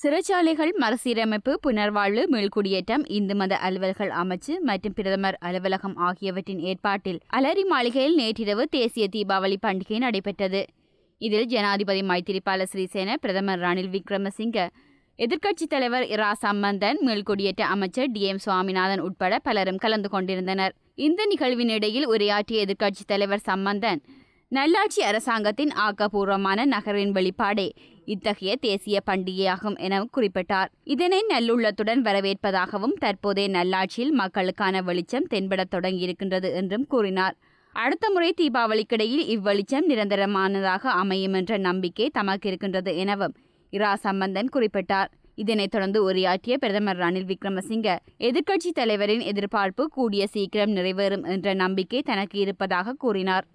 சிறைச்சாலைகள் மறுசீரமைப்பு புனர்வாழ்வு மீள்குடியேற்றம் இந்து மத அலுவல்கள் அமைச்சு மற்றும் பிரதமர் அலுவலகம் ஆகியவற்றின் ஏற்பாட்டில் அலரி மாளிகையில் நேற்றிரவு தேசிய தீபாவளி பண்டிகை நடைபெற்றது இதில் ஜனாதிபதி மைத்திரிபால சிறிசேன பிரதமர் ரணில் விக்ரமசிங்க எதிர்க்கட்சித் தலைவர் இரா சம்பந்தன் மீள்குடியேற்ற அமைச்சர் டி எம் சுவாமிநாதன் உட்பட பலரும் கலந்து கொண்டிருந்தனர் இந்த நிகழ்வினிடையில் உரையாற்றிய எதிர்க்கட்சித் தலைவர் சம்பந்தன் நல்லாட்சி அரசாங்கத்தின் ஆக்கப்பூர்வமான நகரின் வெளிப்பாடே இத்தகைய தேசிய பண்டிகையாகும் என குறிப்பிட்டார் இதனை நல்லுள்ளத்துடன் வரவேற்பதாகவும் தற்போதைய நல்லாட்சியில் மக்களுக்கான வெளிச்சம் தென்படத் தொடங்கியிருக்கின்றது என்றும் கூறினார் அடுத்த முறை தீபாவளிக்கிடையில் இவ்வெளிச்சம் நிரந்தரமானதாக அமையும் என்ற நம்பிக்கை தமக்கு இருக்கின்றது எனவும் இரா சம்பந்தன் குறிப்பிட்டார் இதனைத் தொடர்ந்து உரையாற்றிய பிரதமர் ரணில் விக்ரமசிங்க எதிர்க்கட்சித் தலைவரின் எதிர்பார்ப்பு கூடிய சீக்கிரம் நிறைவேறும் என்ற நம்பிக்கை தனக்கு இருப்பதாக கூறினார்